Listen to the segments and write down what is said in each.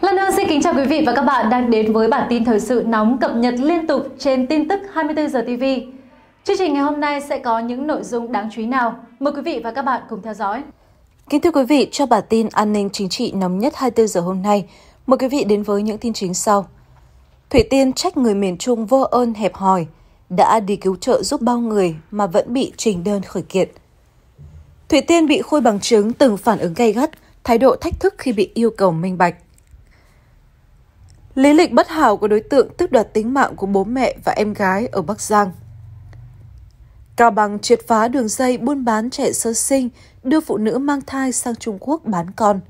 Lan Hương xin kính chào quý vị và các bạn đang đến với bản tin thời sự nóng cập nhật liên tục trên tin tức 24 giờ TV. Chương trình ngày hôm nay sẽ có những nội dung đáng chú ý nào? Mời quý vị và các bạn cùng theo dõi. Kính thưa quý vị, cho bản tin an ninh chính trị nóng nhất 24 giờ hôm nay, mời quý vị đến với những tin chính sau. Thủy Tiên trách người miền Trung vô ơn hẹp hòi, đã đi cứu trợ giúp bao người mà vẫn bị trình đơn khởi kiện. Thủy Tiên bị khôi bằng chứng từng phản ứng gay gắt, thái độ thách thức khi bị yêu cầu minh bạch. Lý lịch bất hảo của đối tượng tước đoạt tính mạng của bố mẹ và em gái ở Bắc Giang. Cao Bằng triệt phá đường dây buôn bán trẻ sơ sinh, đưa phụ nữ mang thai sang Trung Quốc bán con.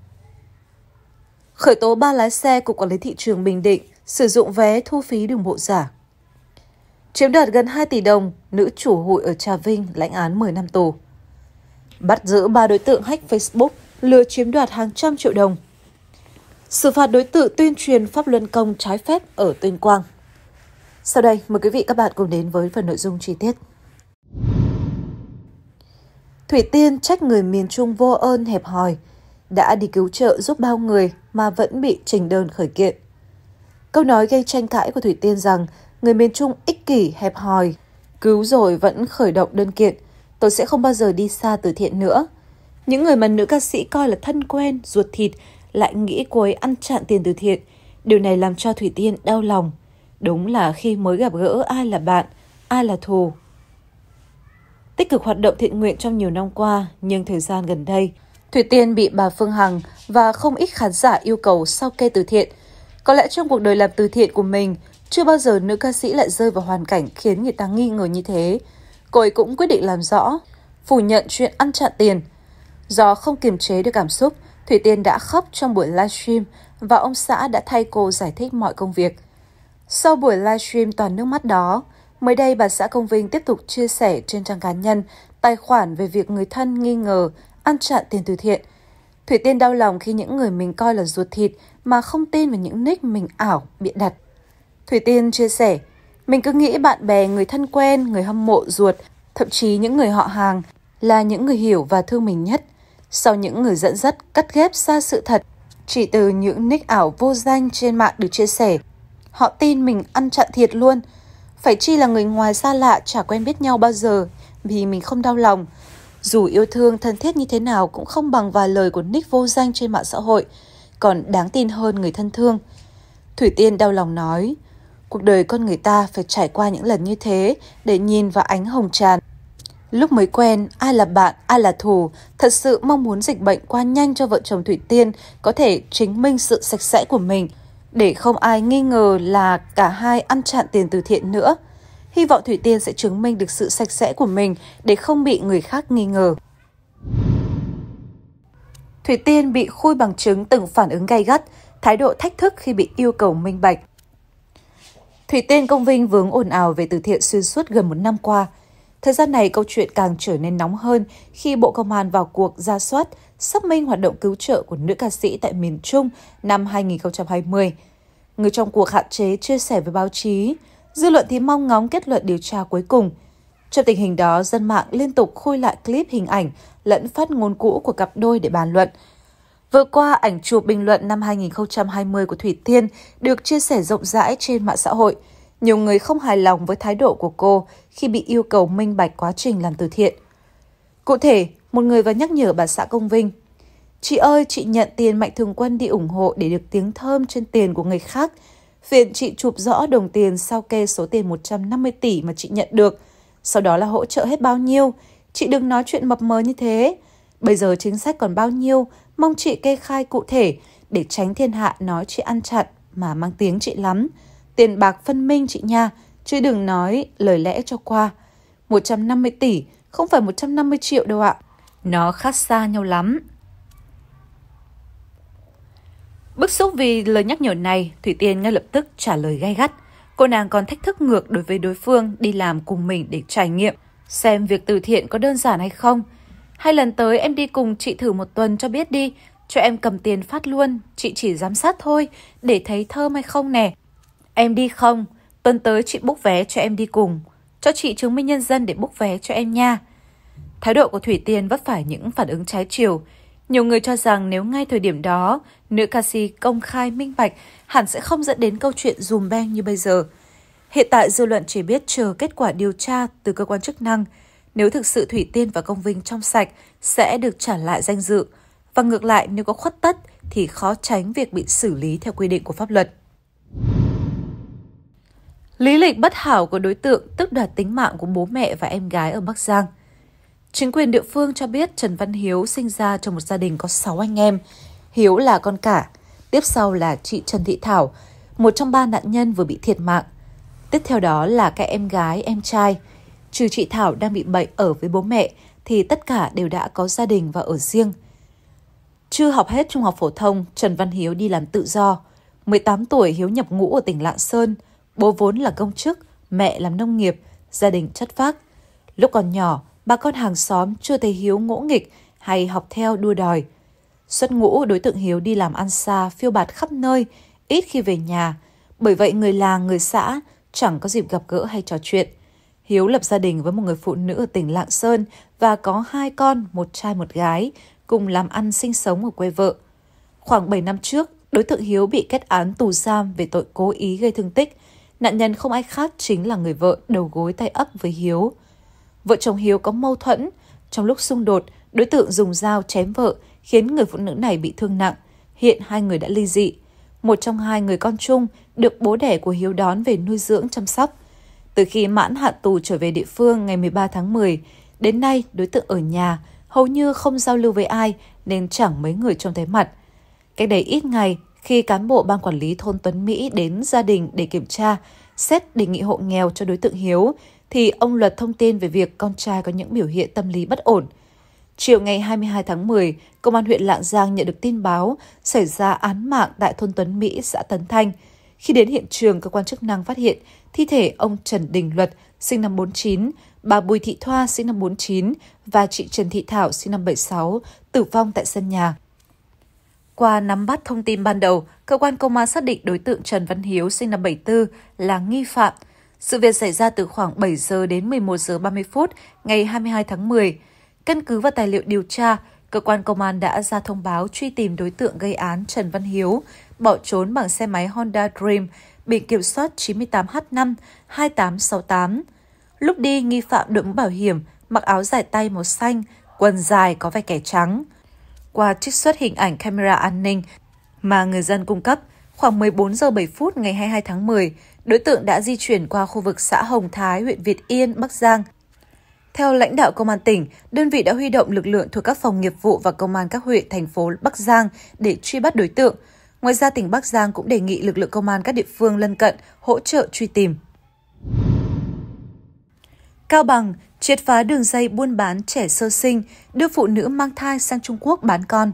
Khởi tố ba lái xe của Quản lý Thị trường Bình Định sử dụng vé thu phí đường bộ giả. Chiếm đoạt gần 2 tỷ đồng, nữ chủ hội ở Trà Vinh lãnh án 10 năm tù. Bắt giữ ba đối tượng hack Facebook lừa chiếm đoạt hàng trăm triệu đồng xử phạt đối tượng tuyên truyền pháp luân công trái phép ở Tuyên Quang. Sau đây, mời quý vị các bạn cùng đến với phần nội dung chi tiết. Thủy Tiên trách người miền Trung vô ơn hẹp hòi, đã đi cứu trợ giúp bao người mà vẫn bị trình đơn khởi kiện. Câu nói gây tranh cãi của Thủy Tiên rằng người miền Trung ích kỷ hẹp hòi, cứu rồi vẫn khởi động đơn kiện, tôi sẽ không bao giờ đi xa từ thiện nữa. Những người mà nữ ca sĩ coi là thân quen, ruột thịt lại nghĩ cô ấy ăn chặn tiền từ thiện. Điều này làm cho Thủy Tiên đau lòng. Đúng là khi mới gặp gỡ ai là bạn, ai là thù. Tích cực hoạt động thiện nguyện trong nhiều năm qua, nhưng thời gian gần đây, Thủy Tiên bị bà Phương Hằng và không ít khán giả yêu cầu sao kê từ thiện. Có lẽ trong cuộc đời làm từ thiện của mình, chưa bao giờ nữ ca sĩ lại rơi vào hoàn cảnh khiến người ta nghi ngờ như thế. Cô ấy cũng quyết định làm rõ, phủ nhận chuyện ăn chặn tiền. Do không kiềm chế được cảm xúc, Thủy Tiên đã khóc trong buổi livestream và ông xã đã thay cô giải thích mọi công việc. Sau buổi livestream toàn nước mắt đó, mới đây bà xã Công Vinh tiếp tục chia sẻ trên trang cá nhân tài khoản về việc người thân nghi ngờ ăn chặn tiền từ thiện. Thủy Tiên đau lòng khi những người mình coi là ruột thịt mà không tin vào những nick mình ảo, bịa đặt. Thủy Tiên chia sẻ, mình cứ nghĩ bạn bè, người thân quen, người hâm mộ ruột, thậm chí những người họ hàng là những người hiểu và thương mình nhất – sau những người dẫn dắt cắt ghép ra sự thật, chỉ từ những nick ảo vô danh trên mạng được chia sẻ, họ tin mình ăn chặn thiệt luôn. Phải chi là người ngoài xa lạ chả quen biết nhau bao giờ vì mình không đau lòng. Dù yêu thương thân thiết như thế nào cũng không bằng vài lời của nick vô danh trên mạng xã hội, còn đáng tin hơn người thân thương. Thủy Tiên đau lòng nói, cuộc đời con người ta phải trải qua những lần như thế để nhìn vào ánh hồng tràn Lúc mới quen, ai là bạn, ai là thù, thật sự mong muốn dịch bệnh qua nhanh cho vợ chồng Thủy Tiên có thể chứng minh sự sạch sẽ của mình, để không ai nghi ngờ là cả hai ăn chặn tiền từ thiện nữa. Hy vọng Thủy Tiên sẽ chứng minh được sự sạch sẽ của mình để không bị người khác nghi ngờ. Thủy Tiên bị khui bằng chứng từng phản ứng gay gắt, thái độ thách thức khi bị yêu cầu minh bạch. Thủy Tiên công vinh vướng ồn ào về từ thiện xuyên suốt gần một năm qua – Thời gian này, câu chuyện càng trở nên nóng hơn khi Bộ Công an vào cuộc ra soát, xác minh hoạt động cứu trợ của nữ ca sĩ tại miền Trung năm 2020. Người trong cuộc hạn chế chia sẻ với báo chí, dư luận thì mong ngóng kết luận điều tra cuối cùng. Trong tình hình đó, dân mạng liên tục khui lại clip hình ảnh lẫn phát ngôn cũ của cặp đôi để bàn luận. Vừa qua, ảnh chụp bình luận năm 2020 của Thủy Tiên được chia sẻ rộng rãi trên mạng xã hội – nhiều người không hài lòng với thái độ của cô khi bị yêu cầu minh bạch quá trình làm từ thiện. Cụ thể, một người vào nhắc nhở bà xã Công Vinh. Chị ơi, chị nhận tiền Mạnh Thường Quân đi ủng hộ để được tiếng thơm trên tiền của người khác. Phiền chị chụp rõ đồng tiền sao kê số tiền 150 tỷ mà chị nhận được. Sau đó là hỗ trợ hết bao nhiêu. Chị đừng nói chuyện mập mờ như thế. Bây giờ chính sách còn bao nhiêu, mong chị kê khai cụ thể để tránh thiên hạ nói chị ăn chặn mà mang tiếng chị lắm tiền bạc phân minh chị nha, chứ đừng nói lời lẽ cho qua. 150 tỷ, không phải 150 triệu đâu ạ. Nó khác xa nhau lắm. Bức xúc vì lời nhắc nhở này, Thủy Tiên ngay lập tức trả lời gay gắt. Cô nàng còn thách thức ngược đối với đối phương đi làm cùng mình để trải nghiệm, xem việc từ thiện có đơn giản hay không. Hai lần tới em đi cùng chị thử một tuần cho biết đi, cho em cầm tiền phát luôn, chị chỉ giám sát thôi, để thấy thơm hay không nè. Em đi không? Tuần tới chị book vé cho em đi cùng. Cho chị chứng minh nhân dân để book vé cho em nha. Thái độ của Thủy Tiên vấp phải những phản ứng trái chiều. Nhiều người cho rằng nếu ngay thời điểm đó, nữ ca sĩ công khai minh bạch hẳn sẽ không dẫn đến câu chuyện dùm beng như bây giờ. Hiện tại dư luận chỉ biết chờ kết quả điều tra từ cơ quan chức năng. Nếu thực sự Thủy Tiên và Công Vinh trong sạch sẽ được trả lại danh dự. Và ngược lại nếu có khuất tất thì khó tránh việc bị xử lý theo quy định của pháp luật. Lý lịch bất hảo của đối tượng tức đoạt tính mạng của bố mẹ và em gái ở Bắc Giang. Chính quyền địa phương cho biết Trần Văn Hiếu sinh ra trong một gia đình có 6 anh em. Hiếu là con cả, tiếp sau là chị Trần Thị Thảo, một trong ba nạn nhân vừa bị thiệt mạng. Tiếp theo đó là các em gái, em trai. Trừ chị Thảo đang bị bệnh ở với bố mẹ thì tất cả đều đã có gia đình và ở riêng. Chưa học hết trung học phổ thông, Trần Văn Hiếu đi làm tự do. 18 tuổi Hiếu nhập ngũ ở tỉnh Lạng Sơn – Bố vốn là công chức, mẹ làm nông nghiệp, gia đình chất phác. Lúc còn nhỏ, bà con hàng xóm chưa thấy Hiếu ngỗ nghịch hay học theo đua đòi. Xuất ngũ đối tượng Hiếu đi làm ăn xa, phiêu bạt khắp nơi, ít khi về nhà. Bởi vậy người làng, người xã chẳng có dịp gặp gỡ hay trò chuyện. Hiếu lập gia đình với một người phụ nữ ở tỉnh Lạng Sơn và có hai con, một trai một gái, cùng làm ăn sinh sống ở quê vợ. Khoảng 7 năm trước, đối tượng Hiếu bị kết án tù giam về tội cố ý gây thương tích – Nạn nhân không ai khác chính là người vợ đầu gối tay ấp với Hiếu. Vợ chồng Hiếu có mâu thuẫn. Trong lúc xung đột, đối tượng dùng dao chém vợ khiến người phụ nữ này bị thương nặng. Hiện hai người đã ly dị. Một trong hai người con chung được bố đẻ của Hiếu đón về nuôi dưỡng chăm sóc. Từ khi mãn hạn tù trở về địa phương ngày 13 tháng 10, đến nay đối tượng ở nhà hầu như không giao lưu với ai nên chẳng mấy người trông thấy mặt. Cách đây ít ngày, khi cán bộ ban quản lý thôn Tuấn Mỹ đến gia đình để kiểm tra, xét đề nghị hộ nghèo cho đối tượng Hiếu, thì ông Luật thông tin về việc con trai có những biểu hiện tâm lý bất ổn. Chiều ngày 22 tháng 10, Công an huyện Lạng Giang nhận được tin báo xảy ra án mạng tại thôn Tuấn Mỹ, xã Tấn Thanh. Khi đến hiện trường, cơ quan chức năng phát hiện thi thể ông Trần Đình Luật, sinh năm 49, bà Bùi Thị Thoa, sinh năm 49 và chị Trần Thị Thảo, sinh năm 76, tử vong tại sân nhà. Qua nắm bắt thông tin ban đầu, cơ quan công an xác định đối tượng Trần Văn Hiếu sinh năm 74 là nghi phạm. Sự việc xảy ra từ khoảng 7 giờ đến 11 giờ 30 phút ngày 22 tháng 10. Căn cứ vào tài liệu điều tra, cơ quan công an đã ra thông báo truy tìm đối tượng gây án Trần Văn Hiếu, bỏ trốn bằng xe máy Honda Dream biển kiểm soát 98H5 2868. Lúc đi, nghi phạm đội mũ bảo hiểm, mặc áo dài tay màu xanh, quần dài có vài kẻ trắng qua trích xuất hình ảnh camera an ninh mà người dân cung cấp, khoảng 14 giờ 7 phút ngày 22 tháng 10, đối tượng đã di chuyển qua khu vực xã Hồng Thái, huyện Việt Yên, Bắc Giang. Theo lãnh đạo công an tỉnh, đơn vị đã huy động lực lượng thuộc các phòng nghiệp vụ và công an các huyện, thành phố Bắc Giang để truy bắt đối tượng. Ngoài ra, tỉnh Bắc Giang cũng đề nghị lực lượng công an các địa phương lân cận hỗ trợ truy tìm. Cao Bằng, triệt phá đường dây buôn bán trẻ sơ sinh, đưa phụ nữ mang thai sang Trung Quốc bán con.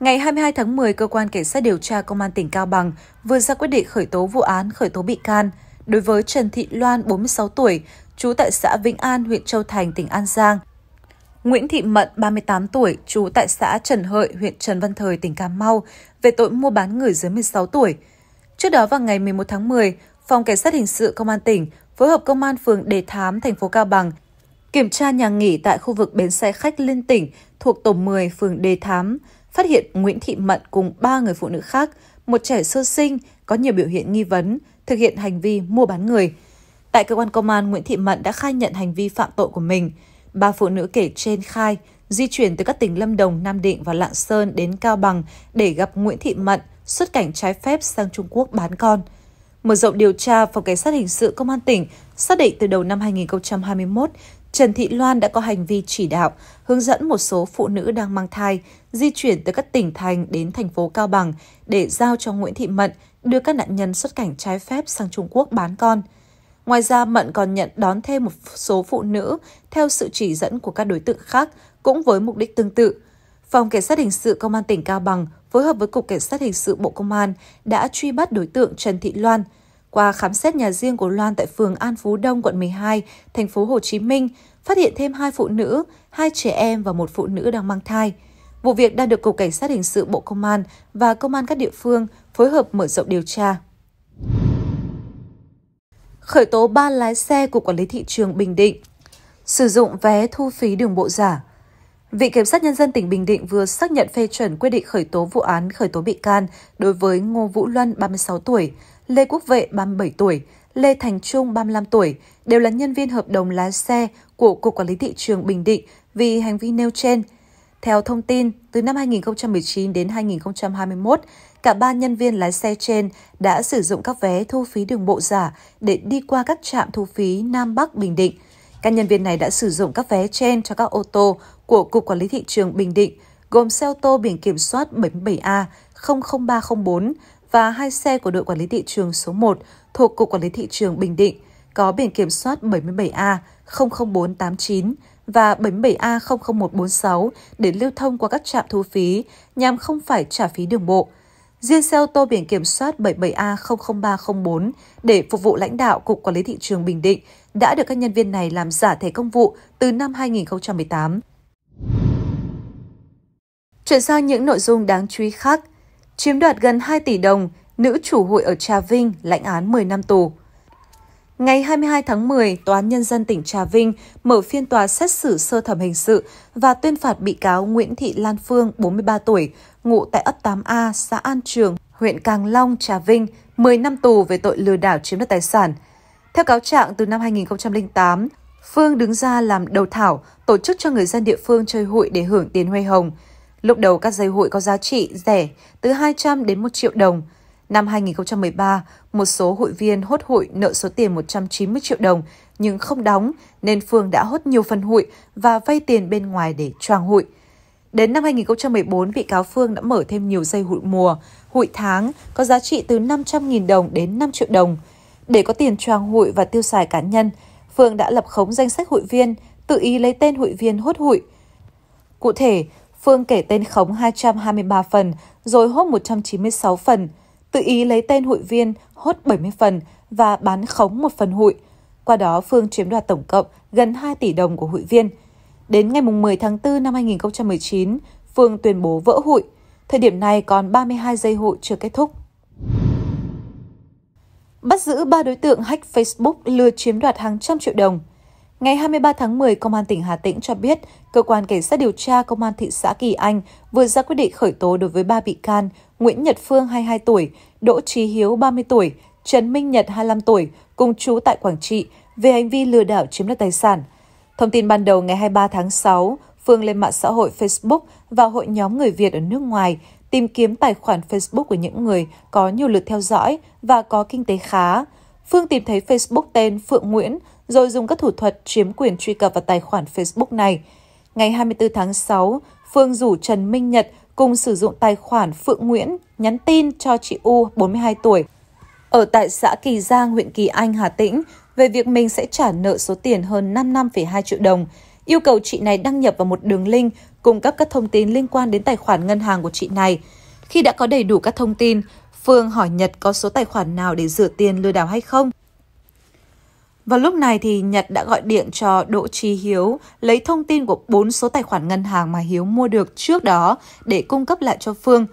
Ngày 22 tháng 10, cơ quan cảnh sát điều tra công an tỉnh Cao Bằng vừa ra quyết định khởi tố vụ án, khởi tố bị can đối với Trần Thị Loan, 46 tuổi, trú tại xã Vĩnh An, huyện Châu Thành, tỉnh An Giang. Nguyễn Thị Mận, 38 tuổi, trú tại xã Trần Hợi, huyện Trần Văn Thời, tỉnh Cà Mau, về tội mua bán người dưới 16 tuổi. Trước đó vào ngày 11 tháng 10, Phòng Cảnh sát Hình sự Công an tỉnh phối hợp Công an phường Đề Thám, thành phố Cao Bằng Kiểm tra nhà nghỉ tại khu vực bến xe khách liên tỉnh thuộc tổ 10 phường Đề Thám, phát hiện Nguyễn Thị Mận cùng ba người phụ nữ khác, một trẻ sơ sinh có nhiều biểu hiện nghi vấn, thực hiện hành vi mua bán người. Tại cơ quan công an, Nguyễn Thị Mận đã khai nhận hành vi phạm tội của mình. Ba phụ nữ kể trên khai di chuyển từ các tỉnh Lâm Đồng, Nam Định và Lạng Sơn đến Cao Bằng để gặp Nguyễn Thị Mận xuất cảnh trái phép sang Trung Quốc bán con. Mở rộng điều tra, Phòng Cảnh sát Hình sự Công an tỉnh xác định từ đầu năm 2021, Trần Thị Loan đã có hành vi chỉ đạo, hướng dẫn một số phụ nữ đang mang thai di chuyển từ các tỉnh thành đến thành phố Cao Bằng để giao cho Nguyễn Thị Mận đưa các nạn nhân xuất cảnh trái phép sang Trung Quốc bán con. Ngoài ra, Mận còn nhận đón thêm một số phụ nữ theo sự chỉ dẫn của các đối tượng khác cũng với mục đích tương tự. Phòng Cảnh sát Hình sự Công an tỉnh Cao Bằng phối hợp với Cục Cảnh sát Hình sự Bộ Công an đã truy bắt đối tượng Trần Thị Loan – qua khám xét nhà riêng của Loan tại phường An Phú Đông, quận 12, thành phố Hồ Chí Minh, phát hiện thêm hai phụ nữ, hai trẻ em và một phụ nữ đang mang thai. Vụ việc đang được Cục Cảnh sát Hình sự Bộ Công an và Công an các địa phương phối hợp mở rộng điều tra. Khởi tố ba lái xe của Quản lý Thị trường Bình Định Sử dụng vé thu phí đường bộ giả Vị Kiểm sát Nhân dân tỉnh Bình Định vừa xác nhận phê chuẩn quyết định khởi tố vụ án khởi tố bị can đối với Ngô Vũ Luân, 36 tuổi, Lê Quốc Vệ 37 tuổi, Lê Thành Trung 35 tuổi đều là nhân viên hợp đồng lái xe của Cục Quản lý Thị trường Bình Định vì hành vi nêu trên. Theo thông tin, từ năm 2019 đến 2021, cả ba nhân viên lái xe trên đã sử dụng các vé thu phí đường bộ giả để đi qua các trạm thu phí Nam Bắc Bình Định. Các nhân viên này đã sử dụng các vé trên cho các ô tô của Cục Quản lý Thị trường Bình Định, gồm xe ô tô biển kiểm soát 77A 00304 và hai xe của đội quản lý thị trường số 1 thuộc Cục Quản lý Thị trường Bình Định có biển kiểm soát 77A00489 và 77A00146 để lưu thông qua các trạm thu phí nhằm không phải trả phí đường bộ. Riêng xe ô tô biển kiểm soát 77A00304 để phục vụ lãnh đạo Cục Quản lý Thị trường Bình Định đã được các nhân viên này làm giả thẻ công vụ từ năm 2018. Chuyển sang những nội dung đáng chú ý khác – Chiếm đoạt gần 2 tỷ đồng, nữ chủ hội ở Trà Vinh lãnh án 10 năm tù. Ngày 22 tháng 10, Tòa án Nhân dân tỉnh Trà Vinh mở phiên tòa xét xử sơ thẩm hình sự và tuyên phạt bị cáo Nguyễn Thị Lan Phương, 43 tuổi, ngụ tại ấp 8A, xã An Trường, huyện Càng Long, Trà Vinh, 10 năm tù về tội lừa đảo chiếm đoạt tài sản. Theo cáo trạng, từ năm 2008, Phương đứng ra làm đầu thảo, tổ chức cho người dân địa phương chơi hụi để hưởng tiền huê hồng. Lúc đầu các dây hụi có giá trị rẻ từ 200 đến 1 triệu đồng. Năm 2013, một số hội viên hốt hụi nợ số tiền 190 triệu đồng nhưng không đóng nên Phương đã hốt nhiều phần hụi và vay tiền bên ngoài để choàng hụi. Đến năm 2014, bị cáo Phương đã mở thêm nhiều dây hụi mùa, hụi tháng có giá trị từ 500.000 đồng đến 5 triệu đồng. Để có tiền choàng hụi và tiêu xài cá nhân, Phương đã lập khống danh sách hụi viên, tự ý lấy tên hụi viên hốt hụi. Cụ thể, Phương kể tên khống 223 phần, rồi hốt 196 phần, tự ý lấy tên hụi viên hốt 70 phần và bán khống một phần hụi. Qua đó, Phương chiếm đoạt tổng cộng gần 2 tỷ đồng của hụi viên. Đến ngày 10 tháng 4 năm 2019, Phương tuyên bố vỡ hụi. Thời điểm này còn 32 giây hụi chưa kết thúc. Bắt giữ 3 đối tượng hack Facebook lừa chiếm đoạt hàng trăm triệu đồng – Ngày 23 tháng 10, Công an tỉnh Hà Tĩnh cho biết, Cơ quan Cảnh sát điều tra Công an thị xã Kỳ Anh vừa ra quyết định khởi tố đối với 3 bị can Nguyễn Nhật Phương 22 tuổi, Đỗ Trí Hiếu 30 tuổi, Trần Minh Nhật 25 tuổi, cùng chú tại Quảng Trị, về hành vi lừa đảo chiếm đoạt tài sản. Thông tin ban đầu ngày 23 tháng 6, Phương lên mạng xã hội Facebook và hội nhóm người Việt ở nước ngoài tìm kiếm tài khoản Facebook của những người có nhiều lượt theo dõi và có kinh tế khá. Phương tìm thấy Facebook tên Phượng Nguyễn rồi dùng các thủ thuật chiếm quyền truy cập vào tài khoản Facebook này. Ngày 24 tháng 6, Phương rủ Trần Minh Nhật cùng sử dụng tài khoản Phượng Nguyễn nhắn tin cho chị U, 42 tuổi, ở tại xã Kỳ Giang, huyện Kỳ Anh, Hà Tĩnh về việc mình sẽ trả nợ số tiền hơn 55,2 triệu đồng, yêu cầu chị này đăng nhập vào một đường link cung cấp các thông tin liên quan đến tài khoản ngân hàng của chị này. Khi đã có đầy đủ các thông tin, Phương hỏi Nhật có số tài khoản nào để rửa tiền lừa đảo hay không. Vào lúc này thì Nhật đã gọi điện cho Đỗ Trí Hiếu lấy thông tin của 4 số tài khoản ngân hàng mà Hiếu mua được trước đó để cung cấp lại cho Phương.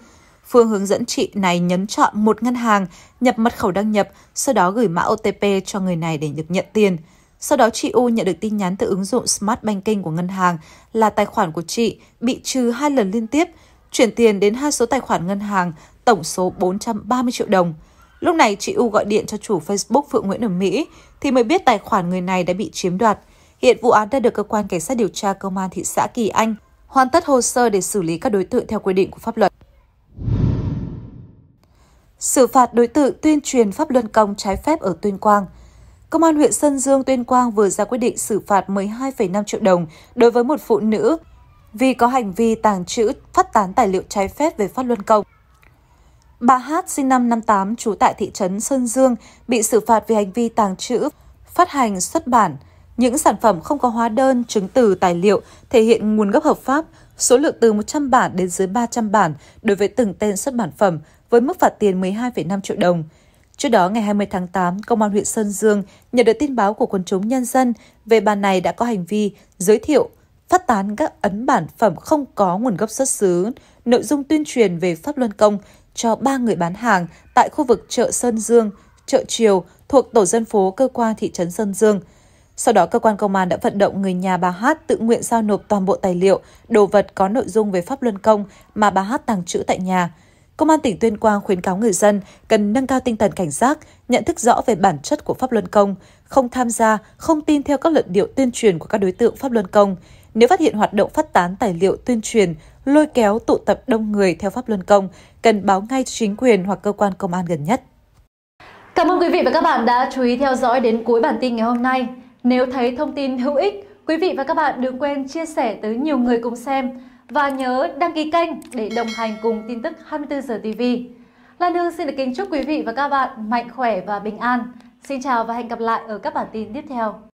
Phương hướng dẫn chị này nhấn chọn một ngân hàng, nhập mật khẩu đăng nhập, sau đó gửi mã OTP cho người này để được nhận tiền. Sau đó chị U nhận được tin nhắn từ ứng dụng Smart Banking của ngân hàng là tài khoản của chị bị trừ hai lần liên tiếp, chuyển tiền đến hai số tài khoản ngân hàng tổng số 430 triệu đồng. Lúc này chị U gọi điện cho chủ Facebook Phượng Nguyễn ở Mỹ thì mới biết tài khoản người này đã bị chiếm đoạt. Hiện vụ án đã được cơ quan cảnh sát điều tra công an thị xã Kỳ Anh hoàn tất hồ sơ để xử lý các đối tượng theo quy định của pháp luật. Xử phạt đối tượng tuyên truyền pháp luân công trái phép ở Tuyên Quang. Công an huyện Sơn Dương Tuyên Quang vừa ra quyết định xử phạt 12,5 triệu đồng đối với một phụ nữ vì có hành vi tàng trữ phát tán tài liệu trái phép về pháp luân công. Bà Hát sinh năm 58 trú tại thị trấn Sơn Dương bị xử phạt vì hành vi tàng trữ, phát hành, xuất bản những sản phẩm không có hóa đơn, chứng từ, tài liệu thể hiện nguồn gốc hợp pháp, số lượng từ 100 bản đến dưới 300 bản đối với từng tên xuất bản phẩm với mức phạt tiền 12,5 triệu đồng. Trước đó, ngày 20 tháng 8, Công an huyện Sơn Dương nhận được tin báo của quần chúng nhân dân về bà này đã có hành vi giới thiệu, phát tán các ấn bản phẩm không có nguồn gốc xuất xứ, nội dung tuyên truyền về pháp luân công, cho ba người bán hàng tại khu vực chợ Sơn Dương, chợ Triều thuộc tổ dân phố cơ quan thị trấn Sơn Dương. Sau đó, cơ quan công an đã vận động người nhà bà Hát tự nguyện giao nộp toàn bộ tài liệu, đồ vật có nội dung về pháp luân công mà bà Hát tàng trữ tại nhà. Công an tỉnh Tuyên Quang khuyến cáo người dân cần nâng cao tinh thần cảnh giác, nhận thức rõ về bản chất của pháp luân công, không tham gia, không tin theo các luận điệu tuyên truyền của các đối tượng pháp luân công. Nếu phát hiện hoạt động phát tán tài liệu tuyên truyền, lôi kéo tụ tập đông người theo pháp luân công, cần báo ngay chính quyền hoặc cơ quan công an gần nhất. Cảm ơn quý vị và các bạn đã chú ý theo dõi đến cuối bản tin ngày hôm nay. Nếu thấy thông tin hữu ích, quý vị và các bạn đừng quên chia sẻ tới nhiều người cùng xem và nhớ đăng ký kênh để đồng hành cùng tin tức 24 giờ TV. Lan Hương xin được kính chúc quý vị và các bạn mạnh khỏe và bình an. Xin chào và hẹn gặp lại ở các bản tin tiếp theo.